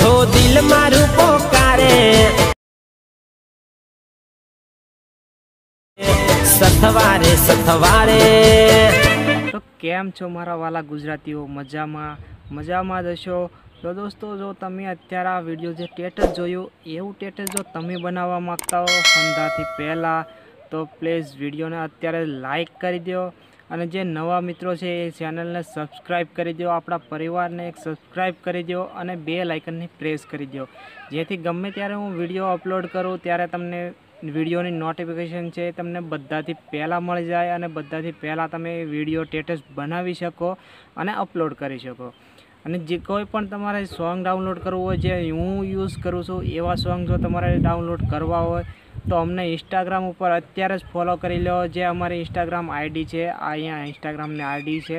હો દિલ મારું પોકારે તો કેમ છો મારા વાલા ગુજરાતીઓ મજામાં મજામાં જ હશો તો દોસ્તો જો તમે અત્યારે આ વિડીયો જે ટેટસ જોયું એવું ટેટસ જો તમે બનાવવા માગતા હો સંધાથી પહેલાં તો પ્લીઝ વિડીયોને અત્યારે લાઈક કરી દો અને જે નવા મિત્રો છે એ ચેનલને સબસ્ક્રાઈબ કરી દો આપણા પરિવારને એક સબસ્ક્રાઈબ કરી દો અને બે લાઇકનની પ્રેસ કરી દો જેથી ગમે ત્યારે હું વિડીયો અપલોડ કરું ત્યારે તમને વિડીયોની નોટિફિકેશન છે તમને બધાથી પહેલાં મળી જાય અને બધાથી પહેલાં તમે વિડીયો સ્ટેટસ બનાવી શકો અને અપલોડ કરી શકો અને જે કોઈ પણ તમારે સોંગ ડાઉનલોડ કરવું હોય જે હું યુઝ કરું છું એવા સોંગ જો તમારે ડાઉનલોડ કરવા હોય તો અમને ઇન્સ્ટાગ્રામ ઉપર અત્યારે જ ફોલો કરી લો જે અમારી ઇન્સ્ટાગ્રામ આઈડી છે આ અહીંયા ઇન્સ્ટાગ્રામની આઈડી છે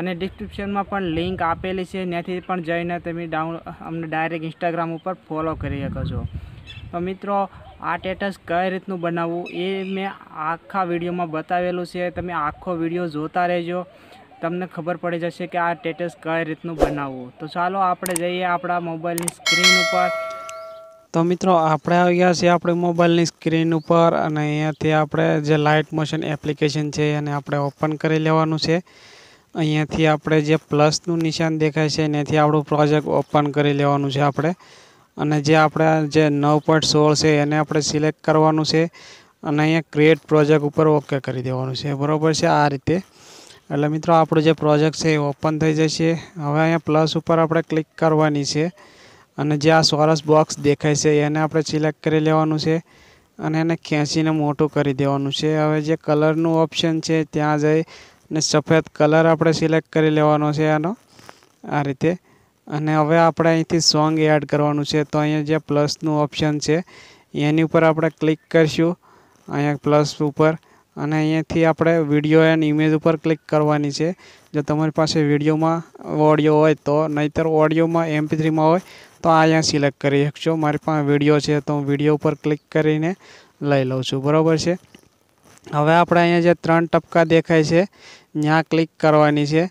અને ડિસ્ક્રિપ્શનમાં પણ લિંક આપેલી છે ત્યાંથી પણ જઈને તમે ડાઉન અમને ડાયરેક્ટ ઇન્સ્ટાગ્રામ ઉપર ફોલો કરી શકો છો તો મિત્રો આ ટેટસ કઈ રીતનું બનાવવું એ મેં આખા વિડીયોમાં બતાવેલું છે તમે આખો વિડીયો જોતા રહેજો તમને ખબર પડી જશે કે આ ટેટસ કઈ રીતનું બનાવવું તો ચાલો આપણે જઈએ આપણા મોબાઈલની સ્ક્રીન ઉપર તો મિત્રો આપણે આવી ગયા છીએ આપણે મોબાઈલની સ્ક્રીન ઉપર અને અહીંયાથી આપણે જે લાઇટ મોશન એપ્લિકેશન છે એને આપણે ઓપન કરી લેવાનું છે અહીંયાથી આપણે જે પ્લસનું નિશાન દેખાય છે એનાથી આપણું પ્રોજેક્ટ ઓપન કરી લેવાનું છે આપણે અને જે આપણે જે નવ પોઈન્ટ સોળ છે એને આપણે સિલેક્ટ કરવાનું છે અને અહીંયા ક્રિએટ પ્રોજેક્ટ ઉપર ઓકે કરી દેવાનું છે બરાબર છે આ રીતે એટલે મિત્રો આપણો જે પ્રોજેક્ટ છે એ ઓપન થઈ જશે હવે અહીંયા પ્લસ ઉપર આપણે ક્લિક કરવાની છે અને જે આ સોરસ બોક્સ દેખાય છે એને આપણે સિલેક્ટ કરી લેવાનું છે અને એને ખેંચીને મોટું કરી દેવાનું છે હવે જે કલરનું ઓપ્શન છે ત્યાં જઈ અને સફેદ કલર આપણે સિલેક્ટ કરી લેવાનો છે એનો આ રીતે અને હવે આપણે અહીંથી સોંગ એડ કરવાનું છે તો અહીંયા જે પ્લસનું ઓપ્શન છે એની ઉપર આપણે ક્લિક કરીશું અહીંયા પ્લસ ઉપર અને અહીંયાથી આપણે વિડીયો એન્ડ ઇમેજ ઉપર ક્લિક કરવાની છે જો તમારી પાસે વિડીયોમાં ઓડિયો હોય તો નહીંતર ઓડિયોમાં એમપી થ્રીમાં હોય તો અહીંયા સિલેક્ટ કરી શકશો મારી પાસે વિડીયો છે તો હું વિડીયો ઉપર ક્લિક કરીને લઈ લઉં છું બરાબર છે હવે આપણે અહીંયા જે ત્રણ ટપકા દેખાય છે ત્યાં ક્લિક કરવાની છે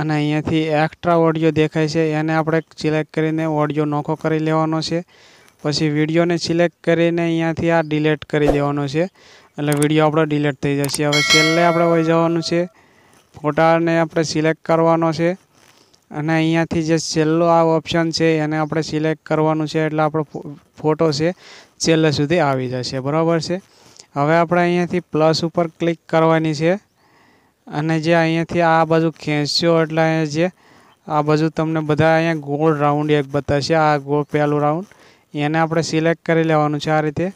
અને અહીંયાથી એક્સ્ટ્રા ઓડિયો દેખાય છે એને આપણે સિલેક્ટ કરીને ઓડિયો નોખો કરી લેવાનો છે પછી વિડીયોને સિલેક્ટ કરીને અહીંયાથી આ ડિલેટ કરી દેવાનો છે એટલે વિડીયો આપણો ડિલેટ થઈ જશે હવે છેલ્લે આપણે વહી જવાનું છે ફોટાને આપણે સિલેક્ટ કરવાનો છે અને અહીંયાથી જે છેલ્લો આ ઓપ્શન છે એને આપણે સિલેક્ટ કરવાનું છે એટલે આપણો ફોટો છે છેલ્લે સુધી આવી જશે બરાબર છે હવે આપણે અહીંયાથી પ્લસ ઉપર ક્લિક કરવાની છે અને જે અહીંયાથી આ બાજુ ખેંચ્યો એટલે અહીંયા જે આ બાજુ તમને બધા અહીંયા ગોળ રાઉન્ડ એક બતાવશે આ ગોળ પહેલું રાઉન્ડ એને આપણે સિલેક્ટ કરી લેવાનું છે આ રીતે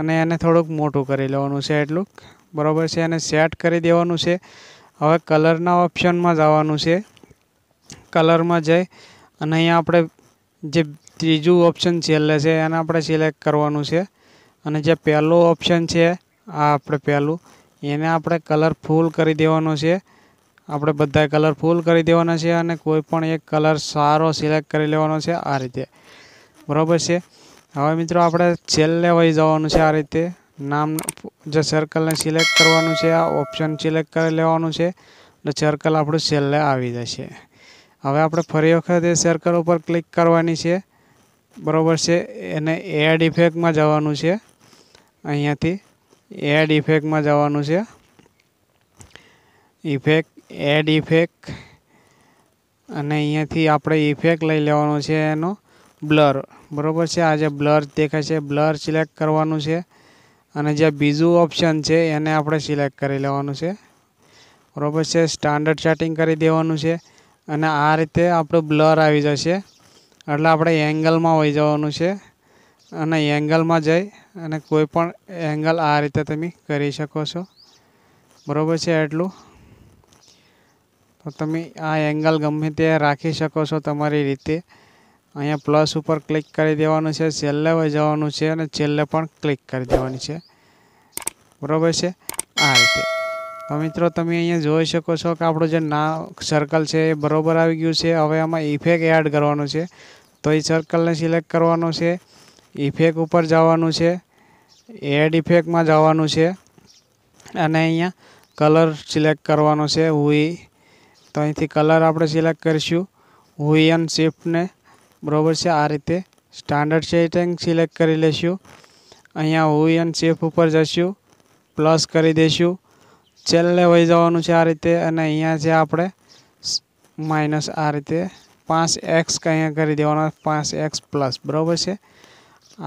અને એને થોડુંક મોટું કરી લેવાનું છે એટલું બરાબર છે એને સેટ કરી દેવાનું છે હવે કલરના ઓપ્શનમાં જવાનું છે કલરમાં જઈ અને અહીંયા આપણે જે ત્રીજું ઓપ્શન છેલ્લે છે એને આપણે સિલેક્ટ કરવાનું છે અને જે પહેલું ઓપ્શન છે આ આપણે પહેલું એને આપણે કલર ફૂલ કરી દેવાનો છે આપણે બધા કલર ફૂલ કરી દેવાના છે અને કોઈ પણ એક કલર સારો સિલેક્ટ કરી લેવાનો છે આ રીતે બરાબર છે હવે મિત્રો આપણે છેલ્લે વહી જવાનું છે આ રીતે નામ જે સર્કલને સિલેક્ટ કરવાનું છે આ ઓપ્શન સિલેક્ટ કરી લેવાનું છે એટલે સર્કલ આપણું છેલ્લે આવી જશે હવે આપણે ફરી વખત એ સર્કલ ઉપર ક્લિક કરવાની છે બરાબર છે એને એડ ઇફેક્ટમાં જવાનું છે અહીંયાથી એડ ઇફેક્ટમાં જવાનું છે ઇફેક્ટ એડ ઇફેક્ટ અને અહીંયાથી આપણે ઇફેક્ટ લઈ લેવાનો છે એનો બ્લર બરાબર છે આ જે બ્લર દેખાય છે બ્લર સિલેક્ટ કરવાનું છે અને જે બીજું ઓપ્શન છે એને આપણે સિલેક્ટ કરી લેવાનું છે બરાબર છે સ્ટાન્ડર્ડ સેટિંગ કરી દેવાનું છે અને આ રીતે આપણું બ્લર આવી જશે એટલે આપણે એંગલમાં હોઈ જવાનું છે અને એંગલમાં જઈ અને કોઈ પણ એંગલ આ રીતે તમે કરી શકો છો બરાબર છે એટલું તો તમે આ એંગલ ગમે તે રાખી શકો છો તમારી રીતે અહીંયા પ્લસ ઉપર ક્લિક કરી દેવાનું છે છેલ્લે હોય જવાનું છે અને છેલ્લે પણ ક્લિક કરી દેવાની છે બરાબર છે આ રીતે તો મિત્રો તમે અહીંયા જોઈ શકો છો કે આપણું જે ના સર્કલ છે એ બરાબર આવી ગયું છે હવે આમાં ઇફેક્ટ એડ કરવાનું છે તો એ સર્કલને સિલેક્ટ કરવાનો છે ઇફેક્ટ ઉપર જવાનું છે એડ ઇફેક્ટમાં જવાનું છે અને અહીંયા કલર સિલેક્ટ કરવાનો છે હુઈ તો અહીંથી કલર આપણે સિલેક્ટ કરીશું હુઈ એન્ડ શિફ્ટને બરાબર છે આ રીતે સ્ટાન્ડર્ડ સેટિંગ સિલેક્ટ કરી લેશું અહીંયા હુઈ એન્ડ સેફ ઉપર જશું પ્લસ કરી દઈશું છેલ્લે વહી જવાનું છે આ રીતે અને અહીંયા છે આપણે માઇનસ આ રીતે પાંચ એક્સ અહીંયા કરી દેવાના પાંચ એક્સ પ્લસ બરાબર છે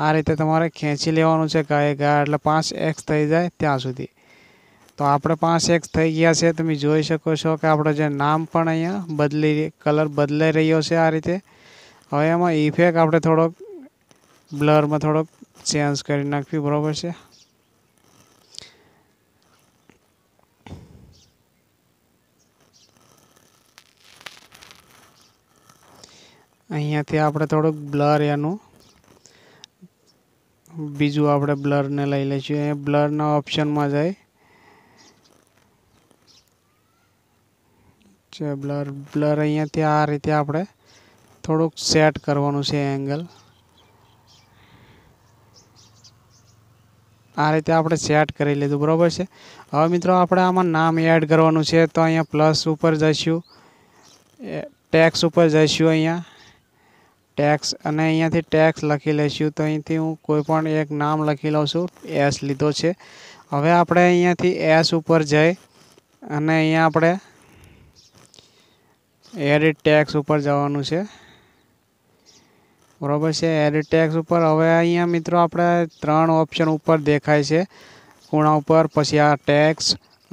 આ રીતે તમારે ખેંચી લેવાનું છે ગાય ગાય એટલે પાંચ એક્સ થઈ જાય ત્યાં સુધી તો આપણે પાંચ એક્સ થઈ ગયા છે તમે જોઈ શકો છો કે આપણો જે નામ પણ અહીંયા બદલી કલર બદલાઈ રહ્યો છે આ રીતે હવે એમાં ઇફેક્ટ આપણે થોડોક બ્લરમાં થોડોક ચેન્જ કરી નાખવી બરાબર છે અહીંયાથી આપણે થોડુંક બ્લર એનું બીજું આપણે બ્લરને લઈ લઈશું અહીંયા બ્લરના ઓપ્શનમાં જાય બ્લર બ્લર અહીંયાથી આ રીતે આપણે થોડુંક સેટ કરવાનું છે એંગલ આ રીતે આપણે સેટ કરી લીધું બરાબર છે હવે મિત્રો આપણે આમાં નામ એડ કરવાનું છે તો અહીંયા પ્લસ ઉપર જઈશું ટેક્સ ઉપર જઈશું અહીંયા ટેક્સ અને અહીંયાથી ટેક્સ લખી લઈશું તો અહીંથી હું કોઈપણ એક નામ લખી લઉં છું એસ લીધો છે હવે આપણે અહીંયાથી એસ ઉપર જઈ અને અહીંયા આપણે એડિટ ટેક્સ ઉપર જવાનું છે બરાબર છે એડ ટેક્સ ઉપર હવે અહીંયા મિત્રો આપણે ત્રણ ઓપ્શન ઉપર દેખાય છે ખૂણા ઉપર પછી આ ટેક્સ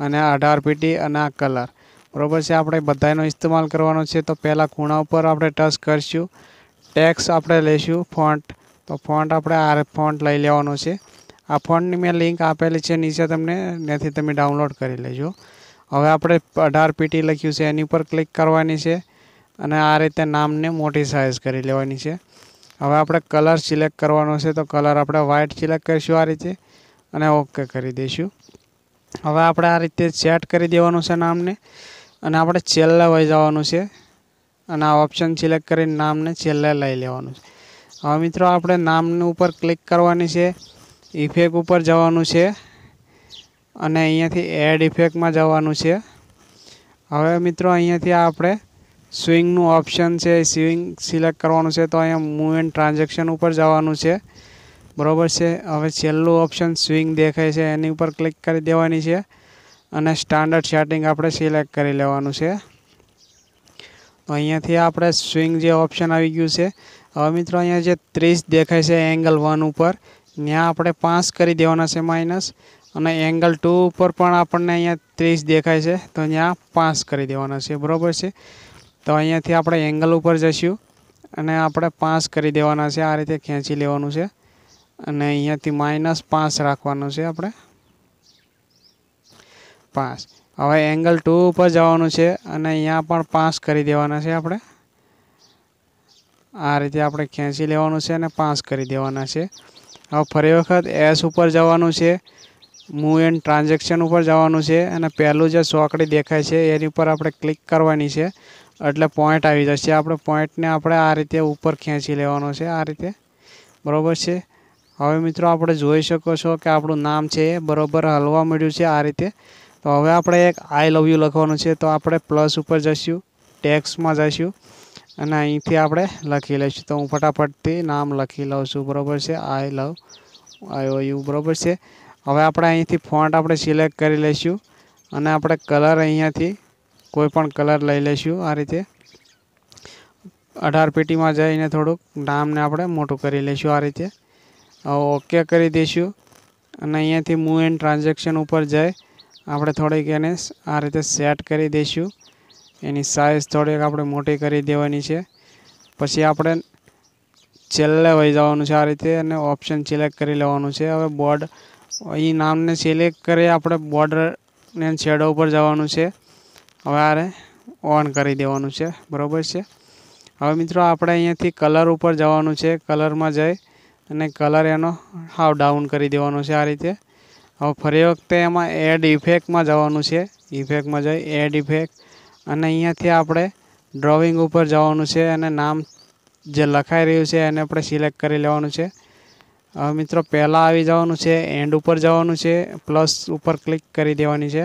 અને અઢાર પીટી અને આ કલર બરાબર છે આપણે બધાનો ઇસ્તેમાલ કરવાનો છે તો પહેલાં ખૂણા ઉપર આપણે ટચ કરીશું ટેક્સ આપણે લઈશું ફોન્ટ તો ફોન્ટ આપણે આ ફોન્ટ લઈ લેવાનો છે આ ફોન્ટની મેં લિંક આપેલી છે નીચે તમને ત્યાંથી તમે ડાઉનલોડ કરી લેજો હવે આપણે અઢાર પીટી લખ્યું છે એની ઉપર ક્લિક કરવાની છે અને આ રીતે નામને મોટી સાઇઝ કરી લેવાની છે હવે આપણે કલર સિલેક્ટ કરવાનો છે તો કલર આપણે વ્હાઇટ સિલેક્ટ કરીશું આ રીતે અને ઓકે કરી દઈશું હવે આપણે આ રીતે સેટ કરી દેવાનું છે નામને અને આપણે છેલ્લે વહી જવાનું છે અને આ ઓપ્શન સિલેક્ટ કરી નામને છેલ્લે લઈ લેવાનું છે હવે મિત્રો આપણે નામની ઉપર ક્લિક કરવાની છે ઇફેક્ટ ઉપર જવાનું છે અને અહીંયાથી એડ ઇફેક્ટમાં જવાનું છે હવે મિત્રો અહીંયાથી આપણે સ્વિંગનું ઓપ્શન છે સ્વિંગ સિલેક્ટ કરવાનું છે તો અહીંયા મૂવ એન્ડ ટ્રાન્ઝેક્શન ઉપર જવાનું છે બરાબર છે હવે છેલ્લું ઓપ્શન સ્વિંગ દેખાય છે એની ઉપર ક્લિક કરી દેવાની છે અને સ્ટાન્ડર્ડ સેટિંગ આપણે સિલેક્ટ કરી લેવાનું છે તો અહીંયાથી આપણે સ્વિંગ જે ઓપ્શન આવી ગયું છે હવે મિત્રો અહીંયા જે ત્રીસ દેખાય છે એંગલ વન ઉપર ત્યાં આપણે પાંચ કરી દેવાના છે માઇનસ અને એંગલ ટુ ઉપર પણ આપણને અહીંયા ત્રીસ દેખાય છે તો ત્યાં પાંચ કરી દેવાના છે બરાબર છે તો અહીંયાથી આપણે એંગલ ઉપર જઈશું અને આપણે પાંચ કરી દેવાના છે આ રીતે ખેંચી લેવાનું છે અને અહીંયાથી માઇનસ પાંચ રાખવાનું છે આપણે પાંચ હવે એંગલ ટુ ઉપર જવાનું છે અને અહીંયા પણ પાંચ કરી દેવાના છે આપણે આ રીતે આપણે ખેંચી લેવાનું છે અને પાંચ કરી દેવાના છે હવે ફરી વખત એસ ઉપર જવાનું છે મૂવ એન્ડ ટ્રાન્ઝેક્શન ઉપર જવાનું છે અને પહેલું જે ચોકડી દેખાય છે એની ઉપર આપણે ક્લિક કરવાની છે એટલે પોઈન્ટ આવી જશે આપણે પોઈન્ટને આપણે આ રીતે ઉપર ખેંચી લેવાનો છે આ રીતે બરાબર છે હવે મિત્રો આપણે જોઈ શકો છો કે આપણું નામ છે બરાબર હલવા મળ્યું છે આ રીતે તો હવે આપણે એક આઈ લવ યુ લખવાનું છે તો આપણે પ્લસ ઉપર જઈશું ટેક્સમાં જઈશું અને અહીંથી આપણે લખી લઈશું તો હું ફટાફટથી નામ લખી લઉં છું બરાબર છે આઈ લવ આઈ યુ બરાબર છે હવે આપણે અહીંથી ફોન્ટ આપણે સિલેક્ટ કરી લઈશું અને આપણે કલર અહીંયાથી કોઈપણ કલર લઈ લઈશું આ રીતે અઢાર પેટીમાં જઈને થોડુંક નામને આપણે મોટું કરી લઈશું આ રીતે ઓકે કરી દઈશું અને અહીંયાથી મૂવ એન્ડ ટ્રાન્ઝેક્શન ઉપર જઈ આપણે થોડીક એને આ રીતે સેટ કરી દઈશું એની સાઇઝ થોડીક આપણે મોટી કરી દેવાની છે પછી આપણે છેલ્લે વહી જવાનું છે આ રીતે અને ઓપ્શન સિલેક્ટ કરી લેવાનું છે હવે બોર્ડ અહીં નામને સિલેક્ટ કરી આપણે બોર્ડરને છેડો ઉપર જવાનું છે હવે આને ઓન કરી દેવાનું છે બરાબર છે હવે મિત્રો આપણે અહીંયાથી કલર ઉપર જવાનું છે કલરમાં જઈ અને કલર એનો હાવ ડાઉન કરી દેવાનો છે આ રીતે હવે ફરી વખતે એમાં એડ ઇફેક્ટમાં જવાનું છે ઇફેક્ટમાં જઈ એડ ઇફેક્ટ અને અહીંયાથી આપણે ડ્રોઈંગ ઉપર જવાનું છે અને નામ જે લખાઈ રહ્યું છે એને આપણે સિલેક્ટ કરી લેવાનું છે હવે મિત્રો પહેલાં આવી જવાનું છે એન્ડ ઉપર જવાનું છે પ્લસ ઉપર ક્લિક કરી દેવાની છે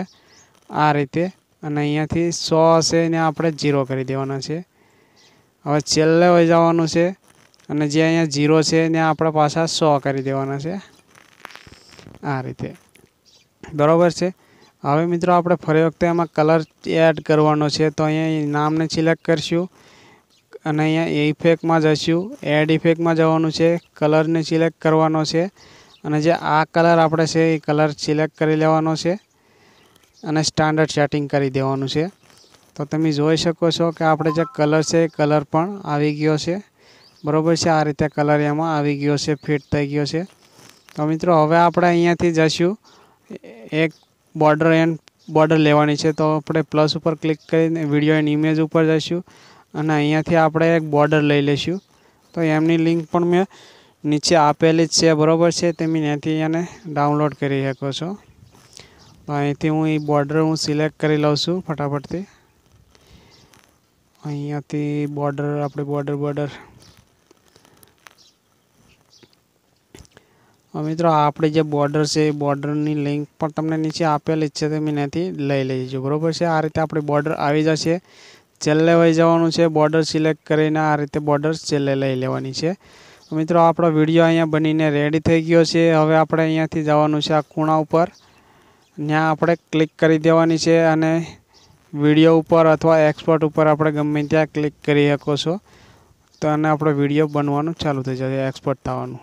આ રીતે અને અહીંયાથી સો હશે એને આપણે ઝીરો કરી દેવાના છે હવે છેલ્લે હોય જવાનું છે અને જે અહીંયા ઝીરો છે એને આપણે પાછા સો કરી દેવાના છે આ રીતે બરાબર છે હવે મિત્રો આપણે ફરી વખતે એમાં કલર એડ કરવાનો છે તો અહીંયા નામને સિલેક્ટ કરીશું અને અહીંયા ઇફેક્ટમાં જઈશું એડ ઇફેક્ટમાં જવાનું છે કલરને સિલેક્ટ કરવાનો છે અને જે આ કલર આપણે છે એ કલર સિલેક્ટ કરી લેવાનો છે અને સ્ટાન્ડર્ડ સેટિંગ કરી દેવાનું છે તો તમે જોઈ શકો છો કે આપણે જે કલર છે એ કલર પણ આવી ગયો છે બરાબર છે આ રીતે કલર એમાં આવી ગયો છે ફિટ થઈ ગયો છે તો મિત્રો હવે આપણે અહીંયાથી જઈશું એક બોર્ડર એન્ડ બોર્ડર લેવાની છે તો આપણે પ્લસ ઉપર ક્લિક કરીને વિડીયો એન્ડ ઇમેજ ઉપર જઈશું અને અહીંયાથી આપણે એક બોર્ડર લઈ લઈશું તો એમની લિંક પણ મેં નીચે આપેલી જ છે બરાબર છે તમે ત્યાંથી એને ડાઉનલોડ કરી શકો છો તો અહીંથી હું એ બોર્ડર હું સિલેક્ટ કરી લઉં છું ફટાફટથી અહીંયાથી બોર્ડર આપણે બોર્ડર બોર્ડર મિત્રો આપણે જે બોર્ડર છે એ બોર્ડરની લિંક પણ તમને નીચે આપેલી જ છે તમે એનાથી લઈ લેજો બરાબર છે આ રીતે આપણે બોર્ડર આવી જશે છેલ્લે વહી જવાનું છે બોર્ડર સિલેક્ટ કરીને આ રીતે બોર્ડર છેલ્લે લઈ લેવાની છે મિત્રો આપણો વિડીયો અહીંયા બનીને રેડી થઈ ગયો છે હવે આપણે અહીંયાથી જવાનું છે આ ખૂણા ઉપર ત્યાં આપણે ક્લિક કરી દેવાની છે અને વિડીયો ઉપર અથવા એક્સપોર્ટ ઉપર આપણે ગમે ત્યાં ક્લિક કરી શકો છો તો અને આપણો વિડીયો બનવાનું ચાલુ થઈ જશે એક્સપોર્ટ થવાનું